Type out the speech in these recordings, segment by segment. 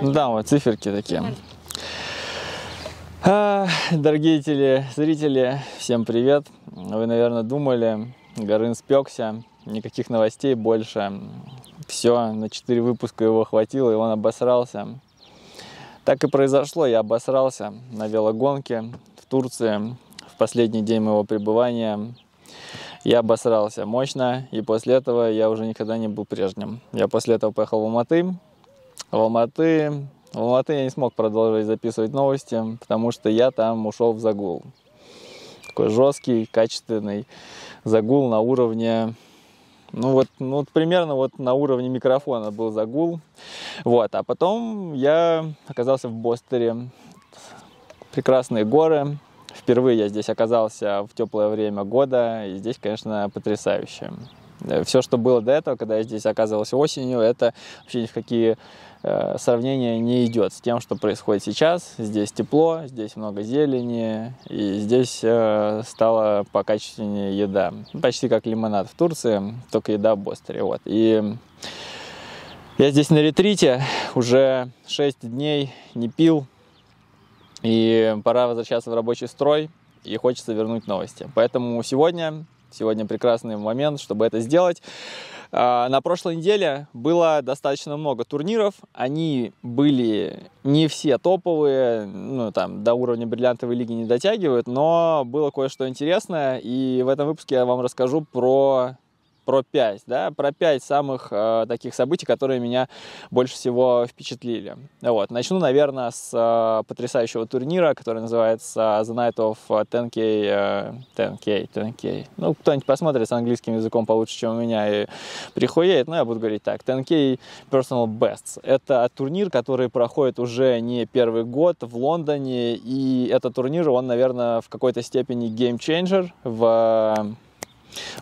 Ну да, вот циферки такие. А, дорогие телезрители, всем привет. Вы, наверное, думали, Горын спекся, никаких новостей больше. Все, на 4 выпуска его хватило, и он обосрался. Так и произошло, я обосрался на велогонке в Турции. В последний день моего пребывания я обосрался мощно, и после этого я уже никогда не был прежним. Я после этого поехал в Алматы, в Алматы. В Алматы я не смог продолжать записывать новости, потому что я там ушел в загул. Такой жесткий, качественный загул на уровне ну вот, ну вот примерно вот на уровне микрофона был загул. Вот, а потом я оказался в Бостере. Прекрасные горы. Впервые я здесь оказался в теплое время года, и здесь, конечно, потрясающе. Э, Все, что было до этого, когда я здесь оказывался осенью, это вообще ни в какие э, сравнения не идет с тем, что происходит сейчас. Здесь тепло, здесь много зелени, и здесь э, стала покачественнее еда. Почти как лимонад в Турции, только еда в Бостере. Вот. И я здесь на ретрите уже 6 дней не пил, и пора возвращаться в рабочий строй, и хочется вернуть новости. Поэтому сегодня Сегодня прекрасный момент, чтобы это сделать. А, на прошлой неделе было достаточно много турниров. Они были не все топовые, ну там до уровня бриллиантовой лиги не дотягивают, но было кое-что интересное. И в этом выпуске я вам расскажу про про 5, да, про 5 самых э, таких событий, которые меня больше всего впечатлили. Вот, начну, наверное, с э, потрясающего турнира, который называется The Night of 10K, э, 10K, 10K. Ну, кто-нибудь посмотрит с английским языком получше, чем у меня, и прихуеет, но я буду говорить так. 10K Personal Bests. Это турнир, который проходит уже не первый год в Лондоне, и этот турнир, он, наверное, в какой-то степени геймчейнджер в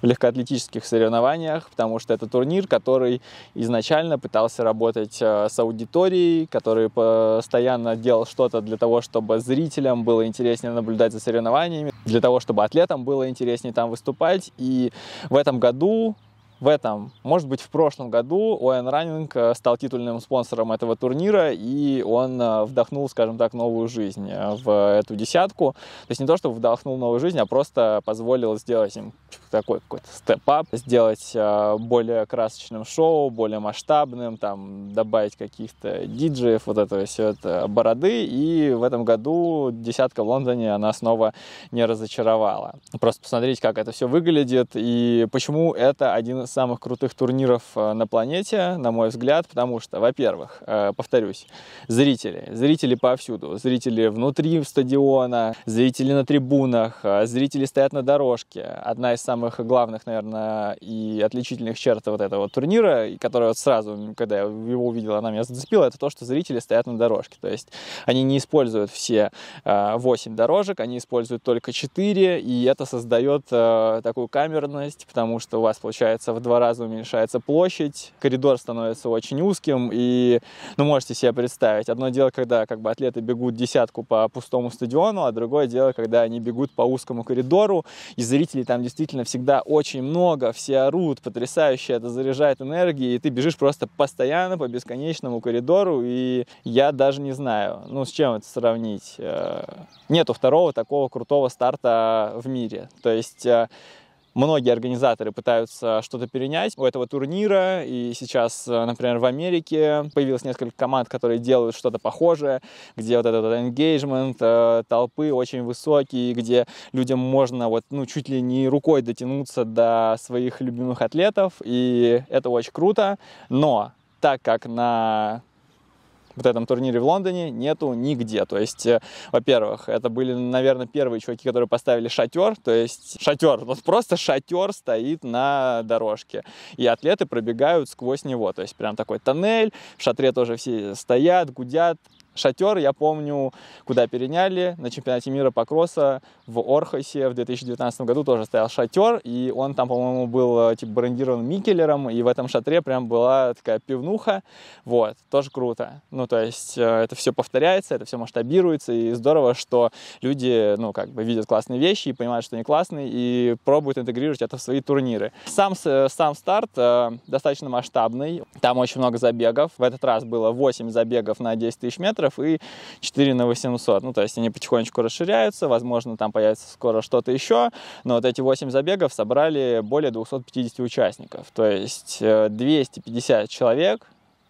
в легкоатлетических соревнованиях, потому что это турнир, который изначально пытался работать э, с аудиторией, который постоянно делал что-то для того, чтобы зрителям было интереснее наблюдать за соревнованиями, для того, чтобы атлетам было интереснее там выступать. И в этом году в этом, может быть, в прошлом году ON Running э, стал титульным спонсором этого турнира, и он э, вдохнул, скажем так, новую жизнь э, в эту десятку. То есть не то, чтобы вдохнул новую жизнь, а просто позволил сделать им такой какой-то степ-ап, сделать более красочным шоу, более масштабным, там, добавить каких-то диджеев, вот этого все это бороды, и в этом году десятка в Лондоне, она снова не разочаровала. Просто посмотреть, как это все выглядит, и почему это один самых крутых турниров э, на планете, на мой взгляд, потому что, во-первых, э, повторюсь, зрители, зрители повсюду, зрители внутри стадиона, зрители на трибунах, э, зрители стоят на дорожке. Одна из самых главных, наверное, и отличительных черт вот этого турнира, которая вот сразу, когда я его увидел, она меня зацепила, это то, что зрители стоят на дорожке. То есть они не используют все 8 дорожек, они используют только 4, и это создает такую камерность, потому что у вас получается в два раза уменьшается площадь, коридор становится очень узким, и, ну, можете себе представить, одно дело, когда как бы атлеты бегут десятку по пустому стадиону, а другое дело, когда они бегут по узкому коридору, и зрителей там действительно всегда очень много, все орут, потрясающе это заряжает энергией, и ты бежишь просто постоянно по бесконечному коридору, и я даже не знаю, ну, с чем это сравнить. Э, нету второго такого крутого старта в мире. То есть э, многие организаторы пытаются что-то перенять у этого турнира, и сейчас, э, например, в Америке появилось несколько команд, которые делают что-то похожее, где вот этот engagement э, толпы очень высокий, где людям можно вот, ну, чуть ли не рукой дотянуться до своих любимых атлетов, и это очень круто, но так как на вот этом турнире в Лондоне нету нигде. То есть, э, во-первых, это были, наверное, первые чуваки, которые поставили шатер, то есть шатер, вот ну, просто шатер стоит на дорожке, и атлеты пробегают сквозь него, то есть прям такой тоннель, в шатре тоже все стоят, гудят, Шатер, я помню, куда переняли на чемпионате мира по кроссу в Орхосе в 2019 году тоже стоял шатер, и он там, по-моему, был э, типа брендирован Микелером, и в этом шатре прям была такая пивнуха, вот, тоже круто. Ну, то есть э, это все повторяется, это все масштабируется, и здорово, что люди, ну, как бы видят классные вещи и понимают, что они классные, и пробуют интегрировать это в свои турниры. Сам, э, сам старт э, достаточно масштабный, там очень много забегов, в этот раз было 8 забегов на 10 тысяч метров, метров и 4 на 800. Ну, то есть они потихонечку расширяются, возможно, там появится скоро что-то еще, но вот эти 8 забегов собрали более 250 участников, то есть 250 э, человек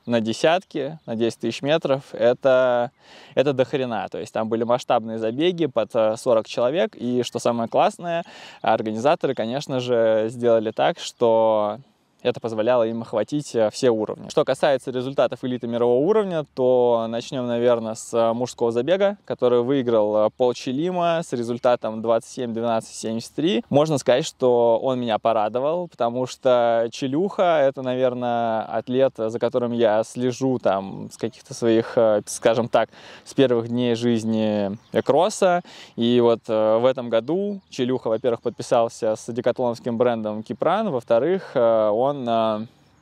на десятки, на 10 тысяч метров, это, это до хрена. То есть там были масштабные забеги под 40 э, человек. И что самое классное, организаторы, конечно же, сделали так, что это позволяло им охватить э, все уровни. Что касается результатов элиты мирового уровня, то начнем, наверное, с э, мужского забега, который выиграл э, Пол Челима с результатом 27-12-73. Можно сказать, что он меня порадовал, потому что Челюха — это, наверное, атлет, за которым я слежу там с каких-то своих, скажем так, с первых дней жизни кросса. И вот в этом году Челюха, во-первых, подписался с декатлоновским брендом Кипран, во-вторых, он он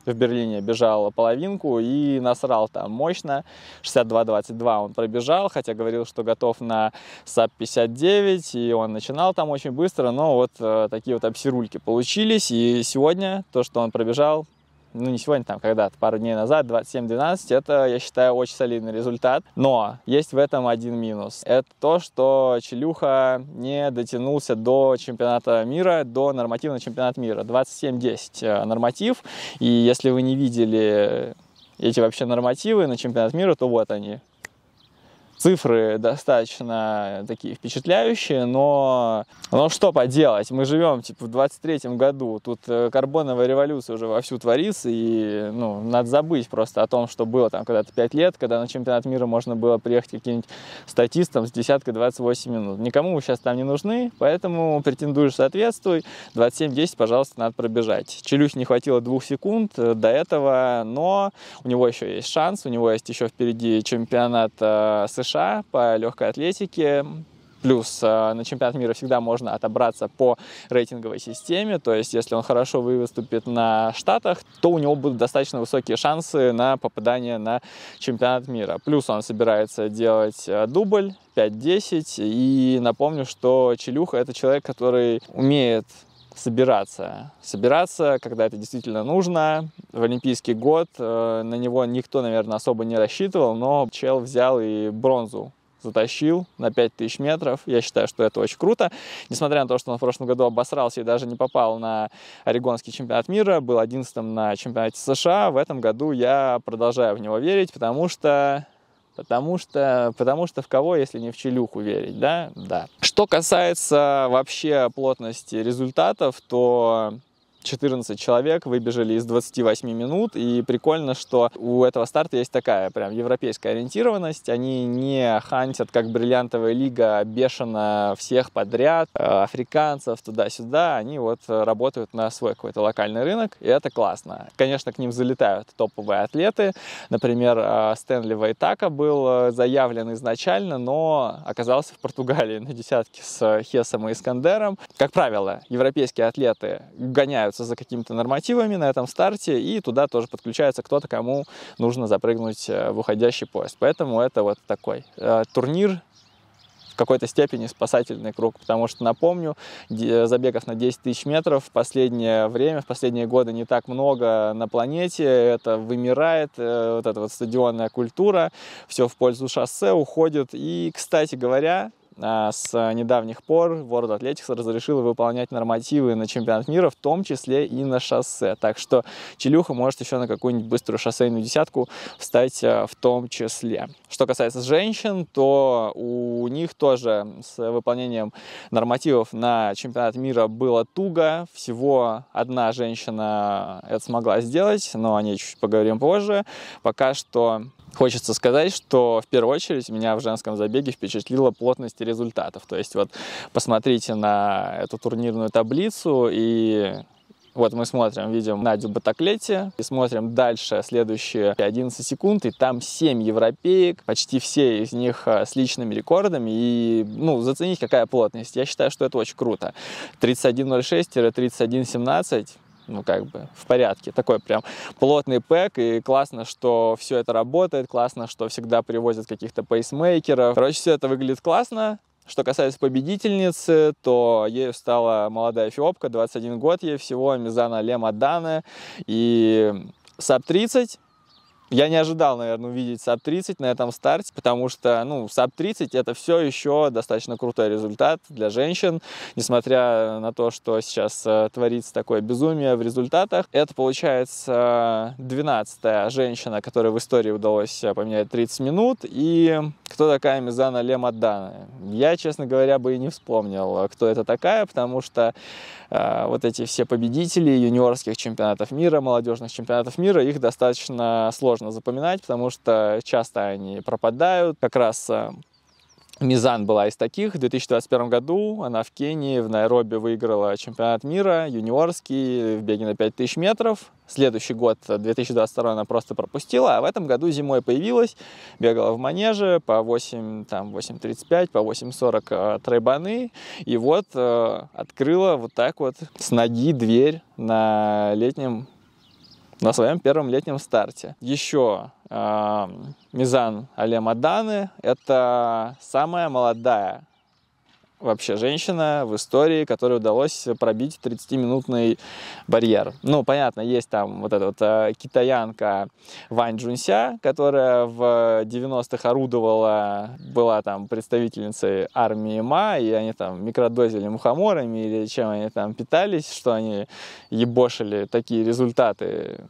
в Берлине бежал половинку и насрал там мощно. 62-22 он пробежал, хотя говорил, что готов на САП 59, и он начинал там очень быстро, но вот э, такие вот обсирульки получились. И сегодня то, что он пробежал, ну не сегодня, там когда-то, пару дней назад, 27-12, это, я считаю, очень солидный результат. Но есть в этом один минус. Это то, что Челюха не дотянулся до чемпионата мира, до нормативного чемпионата мира. 27-10 э, норматив. И если вы не видели эти вообще нормативы на чемпионат мира, то вот они. Цифры достаточно такие впечатляющие, но, но что поделать, мы живем типа в 23-м году, тут э, карбоновая революция уже вовсю творится, и ну, надо забыть просто о том, что было там когда-то 5 лет, когда на чемпионат мира можно было приехать каким-нибудь статистом с десяткой 28 минут. Никому вы сейчас там не нужны, поэтому претендуешь соответствуй, 27-10, пожалуйста, надо пробежать. Челюсть не хватило двух секунд э, до этого, но у него еще есть шанс, у него есть еще впереди чемпионат э, США, США по легкой атлетике. Плюс э, на чемпионат мира всегда можно отобраться по рейтинговой системе, то есть если он хорошо выступит на Штатах, то у него будут достаточно высокие шансы на попадание на чемпионат мира. Плюс он собирается делать э, дубль 5-10, и напомню, что Челюха это человек, который умеет собираться. Собираться, когда это действительно нужно. В Олимпийский год э, на него никто, наверное, особо не рассчитывал, но чел взял и бронзу затащил на 5000 метров. Я считаю, что это очень круто. Несмотря на то, что он в прошлом году обосрался и даже не попал на Орегонский чемпионат мира, был 11 на чемпионате США, в этом году я продолжаю в него верить, потому что Потому что, потому что в кого, если не в челюху верить, да? Да. Что касается вообще плотности результатов, то 14 человек выбежали из 28 минут, и прикольно, что у этого старта есть такая прям европейская ориентированность, они не хантят, как бриллиантовая лига, бешено всех подряд, э, африканцев туда-сюда, они вот работают на свой какой-то локальный рынок, и это классно. Конечно, к ним залетают топовые атлеты, например, э, Стэнли Вайтака был э, заявлен изначально, но оказался в Португалии на десятке с Хесом и Искандером. Как правило, европейские атлеты гоняют закрепляются за какими-то нормативами на этом старте, и туда тоже подключается кто-то, кому нужно запрыгнуть э, в уходящий поезд. Поэтому это вот такой э, турнир, в какой-то степени спасательный круг, потому что, напомню, забегов на 10 тысяч метров в последнее время, в последние годы не так много на планете, это вымирает, э, вот эта вот стадионная культура, все в пользу шоссе уходит, и, кстати говоря, а, с недавних пор World Athletics разрешила выполнять нормативы на чемпионат мира, в том числе и на шоссе. Так что Челюха может еще на какую-нибудь быструю шоссейную десятку встать э, в том числе. Что касается женщин, то у них тоже с выполнением нормативов на чемпионат мира было туго. Всего одна женщина это смогла сделать, но о ней чуть поговорим позже. Пока что Хочется сказать, что в первую очередь меня в женском забеге впечатлила плотность результатов. То есть вот посмотрите на эту турнирную таблицу и вот мы смотрим, видим Надю Батаклетти и смотрим дальше следующие 11 секунд, и там 7 европеек, почти все из них э, с личными рекордами, и, ну, заценить, какая плотность. Я считаю, что это очень круто. 31.06-31.17, ну, как бы, в порядке. Такой прям плотный пэк, и классно, что все это работает, классно, что всегда привозят каких-то пейсмейкеров. Короче, все это выглядит классно. Что касается победительницы, то ей стала молодая эфиопка, 21 год ей всего, Мизана Лема Дане, и САП-30, я не ожидал, наверное, увидеть САП-30 на этом старте, потому что, ну, САП-30 это все еще достаточно крутой результат для женщин, несмотря на то, что сейчас э, творится такое безумие в результатах. Это, получается, 12-я женщина, которой в истории удалось поменять 30 минут, и кто такая Мизана Лемадана? Я, честно говоря, бы и не вспомнил, кто это такая, потому что э, вот эти все победители юниорских чемпионатов мира, молодежных чемпионатов мира, их достаточно сложно сложно запоминать, потому что часто они пропадают. Как раз э, Мизан была из таких. В 2021 году она в Кении, в Найроби выиграла чемпионат мира юниорский в беге на 5000 метров. Следующий год, 2022, э, она просто пропустила, а в этом году зимой появилась, бегала в манеже по 8, там, 8.35, по 8.40 э, тройбаны, и вот э, открыла вот так вот с ноги дверь на летнем на своем первом летнем старте. Еще э, Мизан Але Маданы – это самая молодая вообще женщина в истории, которой удалось пробить 30-минутный барьер. Ну, понятно, есть там вот эта вот э, китаянка Вань Джунся, которая в 90-х орудовала, была там представительницей армии Ма, и они там микродозили мухоморами или чем они там питались, что они ебошили такие результаты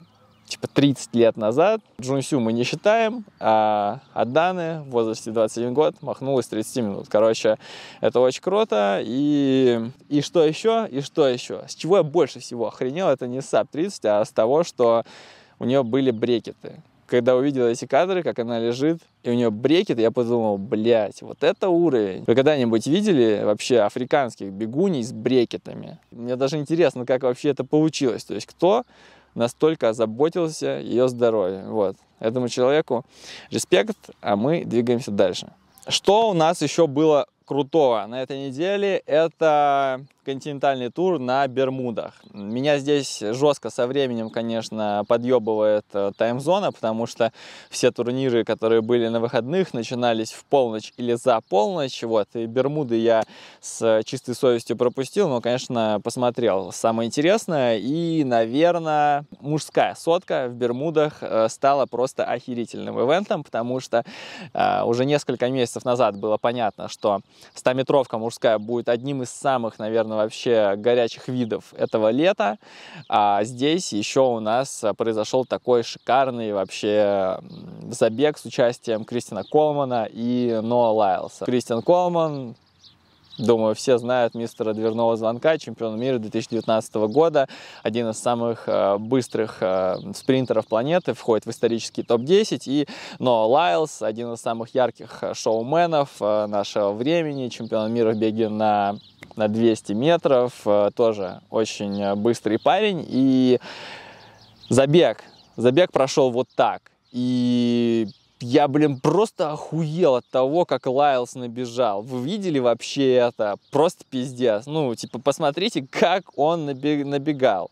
типа 30 лет назад. Джунсю мы не считаем, а Аданы в возрасте 21 год махнулась 30 минут. Короче, это очень круто. И, и что еще? И что еще? С чего я больше всего охренел, это не САП 30, а с того, что у нее были брекеты. Когда увидел эти кадры, как она лежит, и у нее брекеты, я подумал, блядь, вот это уровень. Вы когда-нибудь видели вообще африканских бегуней с брекетами? Мне даже интересно, как вообще это получилось. То есть кто настолько озаботился ее здоровье, Вот. Этому человеку респект, а мы двигаемся дальше. Что у нас еще было крутого на этой неделе? Это континентальный тур на Бермудах. Меня здесь жестко со временем, конечно, подъебывает э, таймзона, потому что все турниры, которые были на выходных, начинались в полночь или за полночь. Вот, и Бермуды я с чистой совестью пропустил, но, конечно, посмотрел. Самое интересное и, наверное, мужская сотка в Бермудах э, стала просто охерительным ивентом, потому что э, уже несколько месяцев назад было понятно, что 100-метровка мужская будет одним из самых, наверное, наверное, вообще горячих видов этого лета. А здесь еще у нас произошел такой шикарный вообще забег с участием Кристина Колмана и Ноа Лайлса. Кристин Колман Думаю, все знают мистера дверного звонка, чемпиона мира 2019 года, один из самых э, быстрых э, спринтеров планеты, входит в исторический топ-10, и Ноа Лайлс, один из самых ярких э, шоуменов э, нашего времени, чемпион мира в беге на, на 200 метров, э, тоже очень э, быстрый парень, и забег, забег прошел вот так, и я, блин, просто охуел от того, как Лайлс набежал. Вы видели вообще это? Просто пиздец. Ну, типа, посмотрите, как он набегал.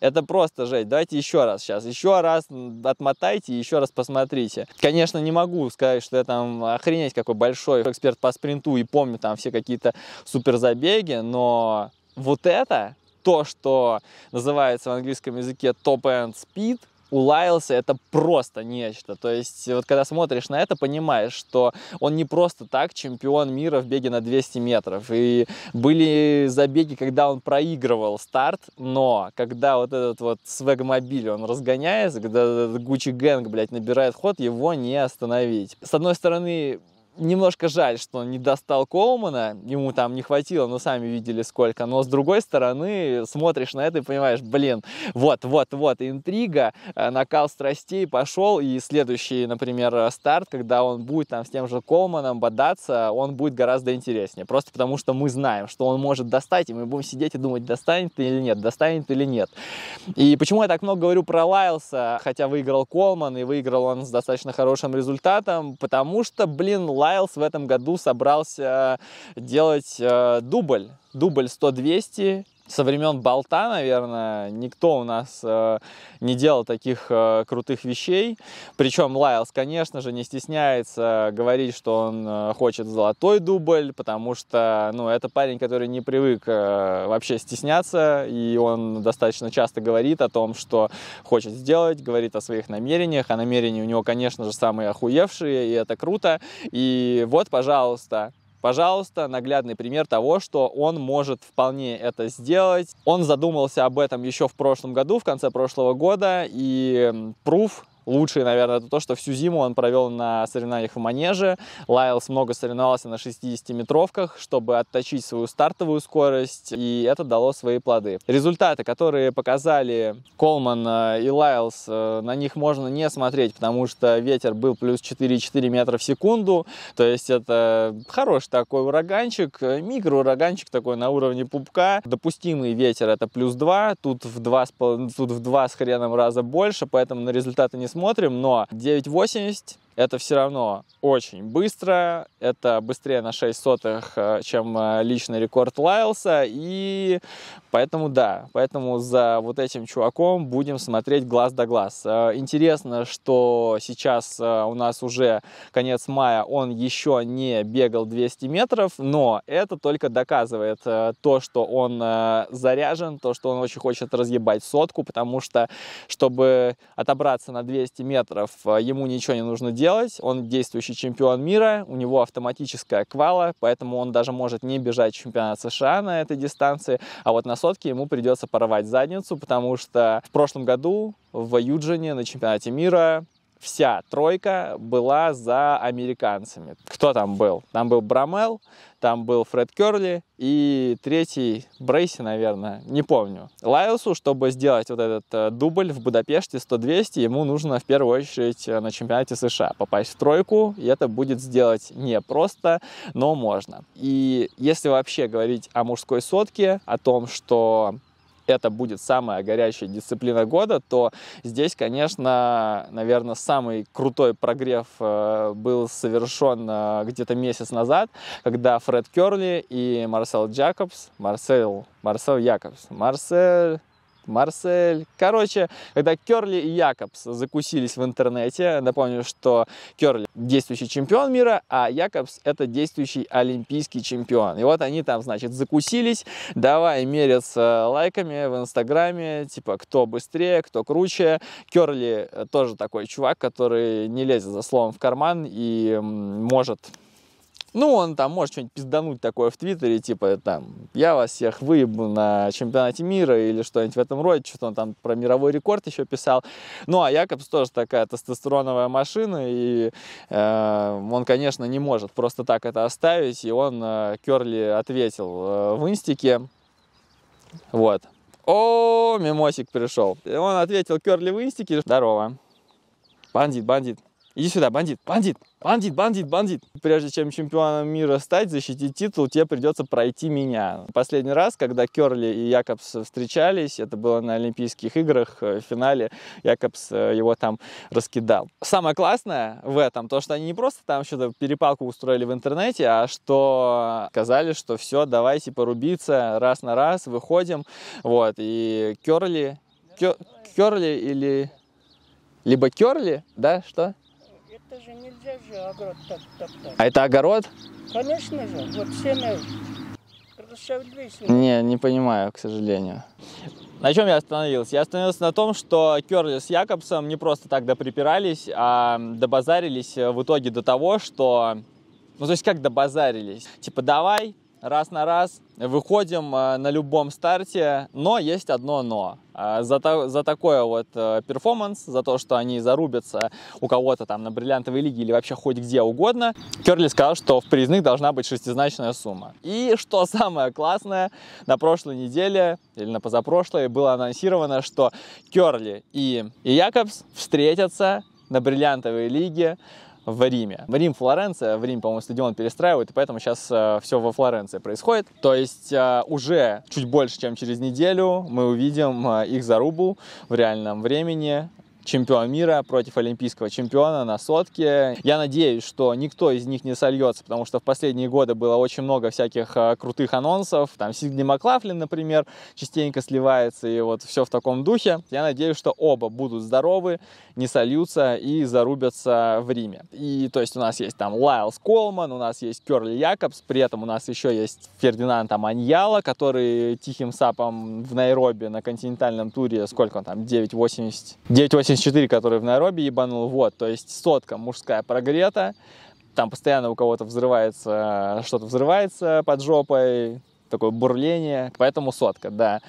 Это просто жесть. Давайте еще раз сейчас. Еще раз отмотайте и еще раз посмотрите. Конечно, не могу сказать, что я там охренеть какой большой эксперт по спринту и помню там все какие-то суперзабеги, но вот это, то, что называется в английском языке топ-энд-спид улаялся, это просто нечто. То есть, вот когда смотришь на это, понимаешь, что он не просто так чемпион мира в беге на 200 метров. И были забеги, когда он проигрывал старт, но когда вот этот вот свегмобиль, он разгоняется, когда Гуччи Гэнг, блядь, набирает ход, его не остановить. С одной стороны, немножко жаль, что не достал Коумана, ему там не хватило, но ну, сами видели сколько, но с другой стороны смотришь на это и понимаешь, блин, вот-вот-вот интрига, э, накал страстей пошел, и следующий, например, э, старт, когда он будет там с тем же Коуманом бодаться, он будет гораздо интереснее, просто потому что мы знаем, что он может достать, и мы будем сидеть и думать, достанет или нет, достанет или нет. И почему я так много говорю про Лайлса, хотя выиграл Колман, и выиграл он с достаточно хорошим результатом, потому что, блин, Лайлс Лайлс в этом году собрался делать э, дубль. Дубль 100-200 со времен болта, наверное, никто у нас э, не делал таких э, крутых вещей. Причем Лайлс, конечно же, не стесняется говорить, что он э, хочет золотой дубль, потому что, ну, это парень, который не привык э, вообще стесняться, и он достаточно часто говорит о том, что хочет сделать, говорит о своих намерениях, а намерения у него, конечно же, самые охуевшие, и это круто. И вот, пожалуйста, Пожалуйста, наглядный пример того, что он может вполне это сделать. Он задумался об этом еще в прошлом году, в конце прошлого года, и пруф лучшие, наверное, это то, что всю зиму он провел на соревнованиях в манеже. Лайлс много соревновался на 60-метровках, чтобы отточить свою стартовую скорость, и это дало свои плоды. Результаты, которые показали Колман э, и Лайлс, э, на них можно не смотреть, потому что ветер был плюс 4,4 метра в секунду, то есть это хороший такой ураганчик, э, микроураганчик такой на уровне пупка. Допустимый ветер это плюс 2, тут в 2, тут в 2 с хреном раза больше, поэтому на результаты не посмотрим, но 980 это все равно очень быстро, это быстрее на 6 сотых, э, чем э, личный рекорд Лайлса, и поэтому да, поэтому за вот этим чуваком будем смотреть глаз до глаз. Э, интересно, что сейчас у нас уже конец мая, он еще не бегал 200 метров, но это только доказывает то, что он заряжен, то, что он очень хочет разъебать сотку, потому что, чтобы отобраться на 200 метров, ему ничего не нужно делать, делать. Он действующий чемпион мира, у него автоматическая квала, поэтому он даже может не бежать в чемпионат США на этой дистанции. А вот на сотке ему придется порвать задницу, потому что в прошлом году в Юджине на чемпионате мира вся тройка была за американцами. Кто там был? Там был Брамел, там был Фред Керли и третий Брейси, наверное, не помню. Лайлсу, чтобы сделать вот этот э, дубль в Будапеште 100-200, ему нужно в первую очередь э, на чемпионате США попасть в тройку, и это будет сделать непросто, но можно. И если вообще говорить о мужской сотке, о том, что это будет самая горячая дисциплина года, то здесь, конечно, наверное, самый крутой прогрев э, был совершен э, где-то месяц назад, когда Фред Керли и Марсел Джакобс, Марсел, Марсел Якобс, Марсель Марсель. Короче, когда Керли и Якобс закусились в интернете, напомню, что Керли действующий чемпион мира, а Якобс это действующий олимпийский чемпион. И вот они там, значит, закусились, давай мерятся лайками в Инстаграме, типа, кто быстрее, кто круче. Керли тоже такой чувак, который не лезет за словом в карман и может ну, он там может что-нибудь пиздануть такое в Твиттере, типа, там, я вас всех выебу на чемпионате мира или что-нибудь в этом роде, что-то он там про мировой рекорд еще писал. Ну, а Якобс тоже такая тестостероновая машина, и э, он, конечно, не может просто так это оставить, и он э, Керли ответил э, в инстике, вот. О, мимосик пришел. И он ответил Керли в инстике, здорово. Бандит, бандит. Иди сюда, бандит, бандит, бандит, бандит, бандит. Прежде чем чемпионом мира стать, защитить титул, тебе придется пройти меня. Последний раз, когда Керли и Якобс встречались, это было на Олимпийских играх, э, в финале Якобс э, его там раскидал. Самое классное в этом, то, что они не просто там что-то перепалку устроили в интернете, а что сказали, что все, давайте порубиться раз на раз, выходим. Вот, и Керли... Кер, Керли или... Либо Керли, да, что? Это же нельзя же огород так топтать. А это огород? Конечно же, вот сено не, не понимаю, к сожалению. На чем я остановился? Я остановился на том, что Керли с Якобсом не просто так доприпирались, а добазарились в итоге до того, что... Ну, то есть как добазарились? Типа, давай, раз на раз, выходим э, на любом старте, но есть одно но. Э, за, та, за такое вот э, перформанс, за то, что они зарубятся у кого-то там на бриллиантовой лиге или вообще хоть где угодно, Керли сказал, что в признак должна быть шестизначная сумма. И что самое классное, на прошлой неделе или на позапрошлой было анонсировано, что Керли и, и Якобс встретятся на бриллиантовой лиге в Риме. В Рим Флоренция, в Рим, по-моему, стадион перестраивают, и поэтому сейчас э, все во Флоренции происходит. То есть э, уже чуть больше, чем через неделю мы увидим э, их зарубу в реальном времени чемпион мира против олимпийского чемпиона на сотке. Я надеюсь, что никто из них не сольется, потому что в последние годы было очень много всяких э, крутых анонсов. Там Сидни Маклафлин, например, частенько сливается, и вот все в таком духе. Я надеюсь, что оба будут здоровы, не сольются и зарубятся в Риме. И то есть у нас есть там Лайлс Колман, у нас есть Керли Якобс, при этом у нас еще есть Фердинанд Аманьяла, который тихим сапом в Найроби на континентальном туре, сколько он там, 9,80, 9,80 84, который в Найроби ебанул, вот, то есть сотка мужская прогрета, там постоянно у кого-то взрывается, что-то взрывается под жопой, такое бурление, поэтому сотка, да.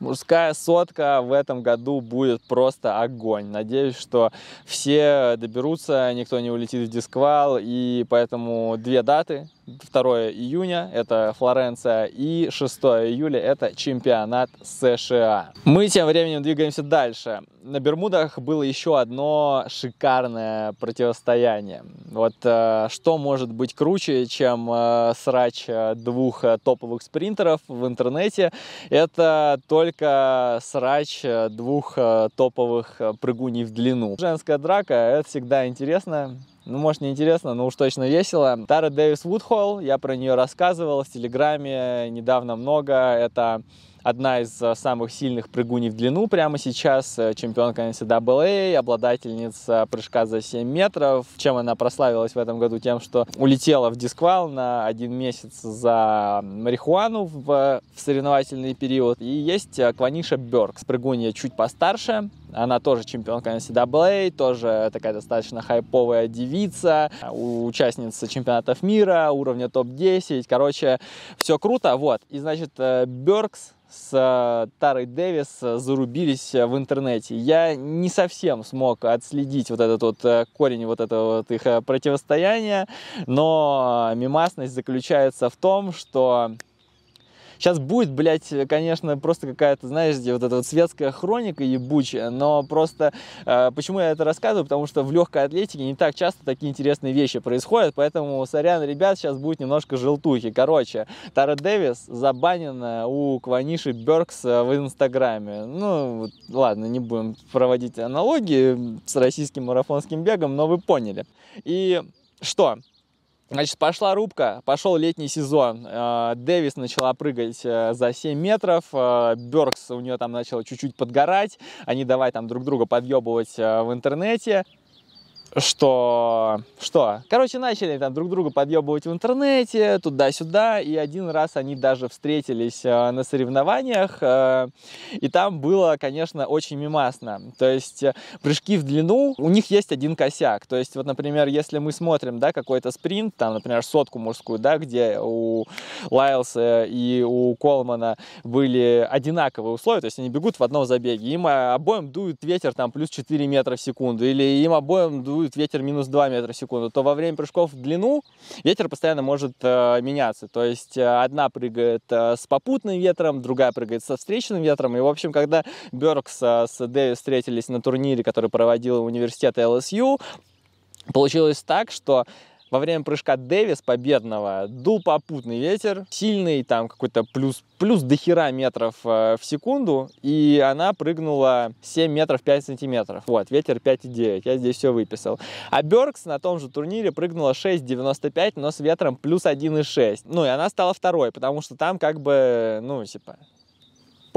Мужская сотка в этом году будет просто огонь. Надеюсь, что все доберутся, никто не улетит в дисквал, и поэтому две даты, 2 июня это Флоренция и 6 июля это чемпионат США. Мы тем временем двигаемся дальше. На Бермудах было еще одно шикарное противостояние. Вот э, что может быть круче, чем э, срач э, двух э, топовых спринтеров в интернете? Это только срач э, двух топовых прыгуней в длину. Женская драка это всегда интересно. Ну, может, не интересно, но уж точно весело. Тара Дэвис Вудхолл, я про нее рассказывал в Телеграме недавно много. Это одна из э, самых сильных прыгуней в длину прямо сейчас, э, чемпионка NCAA, а а, обладательница прыжка за 7 метров. Чем она прославилась в этом году? Тем, что улетела в дисквал на один месяц за марихуану в, э, в соревновательный период. И есть Кваниша Бёркс, прыгунья чуть постарше, она тоже чемпионка NCAA, а тоже такая достаточно хайповая девица, участница чемпионатов мира, уровня топ-10. Короче, все круто. Вот. И, значит, э, Беркс с э, Тарой Дэвис зарубились в интернете. Я не совсем смог отследить вот этот вот э, корень вот этого вот их противостояния, но мимасность заключается в том, что Сейчас будет, блядь, конечно, просто какая-то, знаешь, вот эта вот светская хроника ебучая, но просто э, почему я это рассказываю? Потому что в легкой атлетике не так часто такие интересные вещи происходят, поэтому, сорян, ребят, сейчас будет немножко желтухи. Короче, Тара Дэвис забанена у Кваниши Беркс э, в Инстаграме. Ну, ладно, не будем проводить аналогии с российским марафонским бегом, но вы поняли. И что? Значит, пошла рубка, пошел летний сезон. Э, Дэвис начала прыгать э, за 7 метров, э, Беркс у нее там начала чуть-чуть подгорать, они давай там друг друга подъебывать в интернете что... Что? Короче, начали там друг друга подъебывать в интернете, туда-сюда, и один раз они даже встретились э, на соревнованиях, э, и там было, конечно, очень мимасно. То есть э, прыжки в длину, у них есть один косяк. То есть, вот, например, если мы смотрим, да, какой-то спринт, там, например, сотку мужскую, да, где у Лайлса и у Колмана были одинаковые условия, то есть они бегут в одном забеге, им э, обоим дует ветер там плюс 4 метра в секунду, или им обоим дует дует ветер минус 2 метра в секунду, то во время прыжков в длину ветер постоянно может э, меняться. То есть э, одна прыгает э, с попутным ветром, другая прыгает со встречным ветром. И, в общем, когда Беркс э, с Дэвис встретились на турнире, который проводил университет LSU, получилось так, что во время прыжка Дэвис победного дул попутный ветер, сильный, там какой-то плюс, плюс до хера метров э, в секунду, и она прыгнула 7 метров 5 сантиметров. Вот, ветер 5,9, я здесь все выписал. А Беркс на том же турнире прыгнула 6,95, но с ветром плюс 1,6. Ну, и она стала второй, потому что там как бы, ну, типа,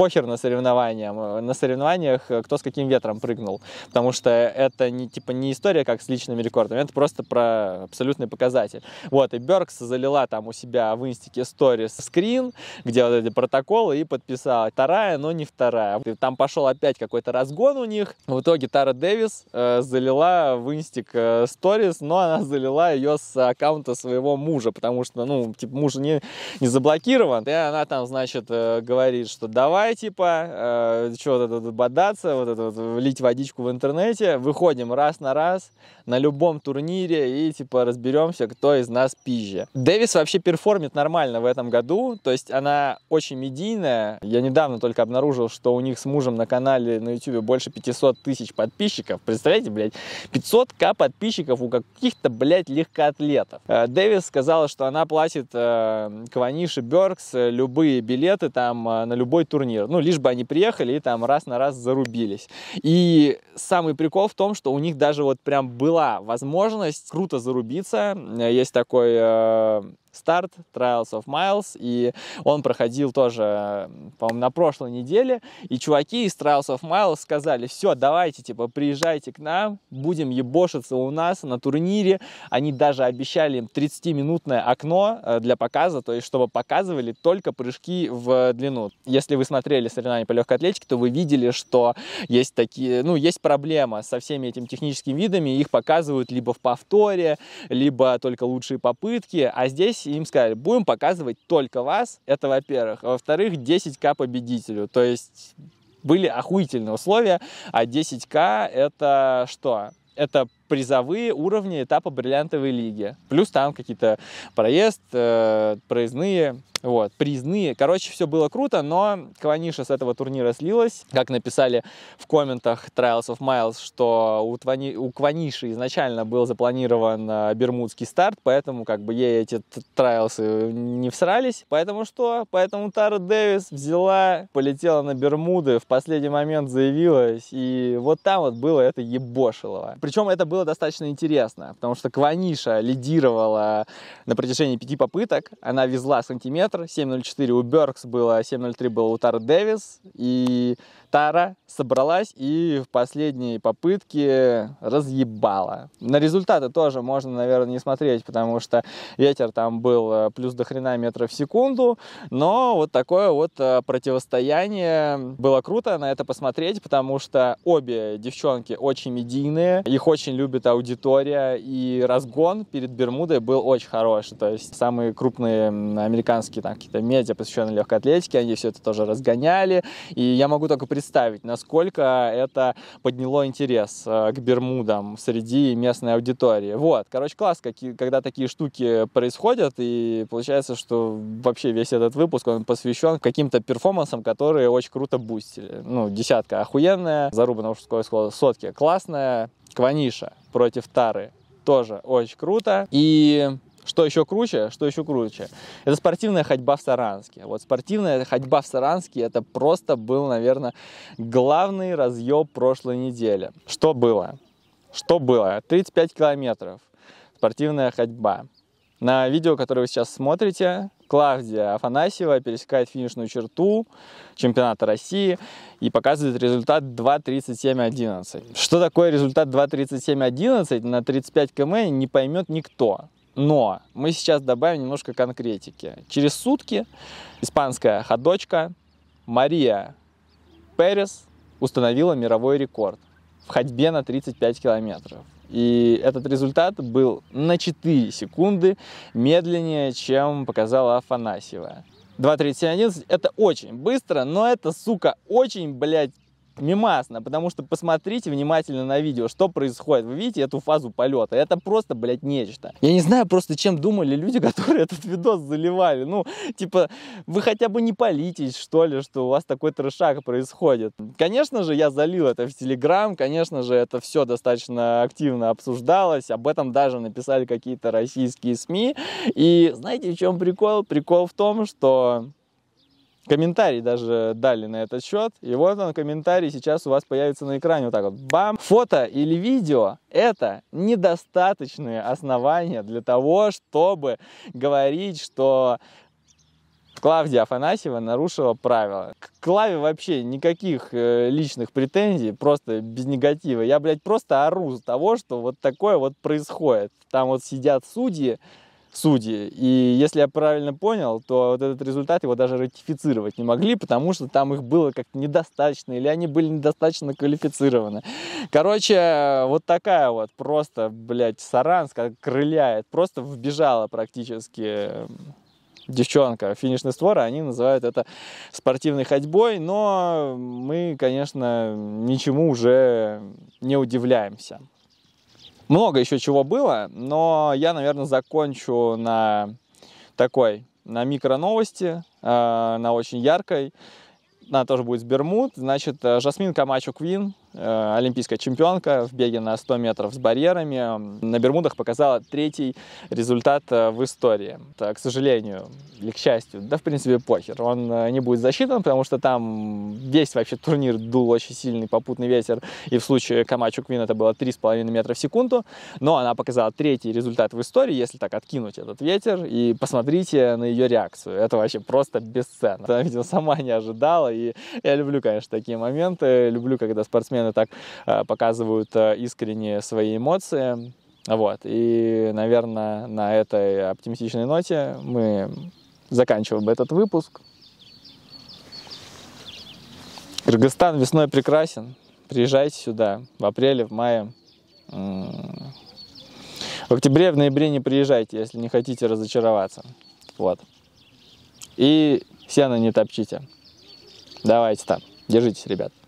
похер на соревнованиях, э, на соревнованиях, э, кто с каким ветром прыгнул. Потому что это не, типа, не история, как с личными рекордами, это просто про абсолютный показатель. Вот, и Беркс залила там у себя в инстике сторис скрин, где вот эти протоколы, и подписала. Вторая, но не вторая. И там пошел опять какой-то разгон у них. В итоге Тара Дэвис э, залила в инстик э, сторис, но она залила ее с аккаунта своего мужа, потому что, ну, типа, муж не, не заблокирован. И она там, значит, говорит, что давай типа, э, что вот это бодаться, вот это вот, лить водичку в интернете. Выходим раз на раз на любом турнире и, типа, разберемся, кто из нас пизже. Дэвис вообще перформит нормально в этом году, то есть она очень медийная. Я недавно только обнаружил, что у них с мужем на канале на YouTube больше 500 тысяч подписчиков. Представляете, блядь, 500к подписчиков у каких-то, блядь, легкоатлетов. Э, Дэвис сказала, что она платит э, Кванише Беркс любые билеты там э, на любой турнир мир. Ну, лишь бы они приехали и там раз на раз зарубились. И самый прикол в том, что у них даже вот прям была возможность круто зарубиться. Есть такой э, старт Trials of Miles, и он проходил тоже, по-моему, на прошлой неделе, и чуваки из Trials of Miles сказали, все, давайте, типа, приезжайте к нам, будем ебошиться у нас на турнире, они даже обещали им 30-минутное окно э, для показа, то есть, чтобы показывали только прыжки в длину. Если вы смотрели смотрели соревнования по легкой атлетике, то вы видели, что есть такие, ну, есть проблема со всеми этими техническими видами, их показывают либо в повторе, либо только лучшие попытки, а здесь им сказали, будем показывать только вас, это во-первых, а во-вторых, 10к победителю, то есть были охуительные условия, а 10к это что? Это призовые уровни этапа бриллиантовой лиги. Плюс там какие-то проезд, э, проездные, вот, призные Короче, все было круто, но Кваниша с этого турнира слилась. Как написали в комментах Trials of Miles, что у, Твани, у Кваниши изначально был запланирован э, бермудский старт, поэтому как бы ей эти трайлсы не всрались. Поэтому что? Поэтому Тара Дэвис взяла, полетела на Бермуды, в последний момент заявилась, и вот там вот было это ебошилово. Причем это было было достаточно интересно, потому что Кваниша лидировала на протяжении пяти попыток. Она везла сантиметр, 7.04 у Беркс было, 7.03 было у Тара Дэвис, и Тара собралась и в последние попытки разъебала. На результаты тоже можно, наверное, не смотреть, потому что ветер там был э, плюс до хрена метров в секунду, но вот такое вот э, противостояние было круто на это посмотреть, потому что обе девчонки очень медийные, их очень любит аудитория, и разгон перед Бермудой был очень хороший, то есть самые крупные американские там какие-то медиа, посвященные легкой атлетике, они все это тоже разгоняли, и я могу только представить, представить, насколько это подняло интерес э, к Бермудам среди местной аудитории. Вот, короче, класс, когда такие штуки происходят, и получается, что вообще весь этот выпуск, он посвящен каким-то перформансам, которые очень круто бустили. Ну, десятка охуенная, заруба на мужское слово, сотки классная, Кваниша против Тары тоже очень круто. И что еще круче? Что еще круче? Это спортивная ходьба в Саранске. Вот спортивная ходьба в Саранске это просто был, наверное, главный разъеб прошлой недели. Что было? Что было? 35 километров. Спортивная ходьба. На видео, которое вы сейчас смотрите, Клавдия Афанасьева пересекает финишную черту чемпионата России и показывает результат 2.37.11. Что такое результат 2.37.11 на 35 км не поймет никто. Но мы сейчас добавим немножко конкретики. Через сутки испанская ходочка Мария Перес установила мировой рекорд в ходьбе на 35 километров. И этот результат был на 4 секунды медленнее, чем показала Афанасьева. 2.31 это очень быстро, но это, сука, очень, блядь, мимасно, потому что посмотрите внимательно на видео, что происходит. Вы видите эту фазу полета? Это просто, блядь, нечто. Я не знаю просто, чем думали люди, которые этот видос заливали. Ну, типа, вы хотя бы не палитесь, что ли, что у вас такой трешак происходит. Конечно же, я залил это в Телеграм, конечно же, это все достаточно активно обсуждалось, об этом даже написали какие-то российские СМИ. И знаете, в чем прикол? Прикол в том, что комментарий даже дали на этот счет. И вот он, комментарий сейчас у вас появится на экране. Вот так вот. Бам! Фото или видео – это недостаточные основания для того, чтобы говорить, что Клавдия Афанасьева нарушила правила. К Клаве вообще никаких э, личных претензий, просто без негатива. Я, блядь, просто ору с того, что вот такое вот происходит. Там вот сидят судьи, судьи. И если я правильно понял, то вот этот результат его даже ратифицировать не могли, потому что там их было как-то недостаточно, или они были недостаточно квалифицированы. Короче, вот такая вот просто, блядь, Саранс, как крыляет, просто вбежала практически девчонка, финишный створ, они называют это спортивной ходьбой, но мы, конечно, ничему уже не удивляемся. Много еще чего было, но я, наверное, закончу на такой, на микро-новости, э, на очень яркой. Она тоже будет с Бермуд. Значит, э, Жасмин Камачу Квин, Э, олимпийская чемпионка в беге на 100 метров с барьерами. На Бермудах показала третий результат э, в истории. Это, к сожалению или к счастью, да, в принципе, похер. Он э, не будет засчитан, потому что там весь вообще турнир дул очень сильный попутный ветер, и в случае Камачу Квин это было 3,5 метра в секунду, но она показала третий результат в истории, если так откинуть этот ветер, и посмотрите на ее реакцию. Это вообще просто бесценно. Она, видимо, сама не ожидала, и я люблю, конечно, такие моменты, люблю, когда спортсмен Именно так э, показывают э, искренние свои эмоции. Вот. И, наверное, на этой оптимистичной ноте мы заканчиваем этот выпуск. Кыргызстан весной прекрасен. Приезжайте сюда в апреле, в мае. В октябре, в ноябре не приезжайте, если не хотите разочароваться. Вот. И сено не топчите. Давайте там. Держитесь, ребят.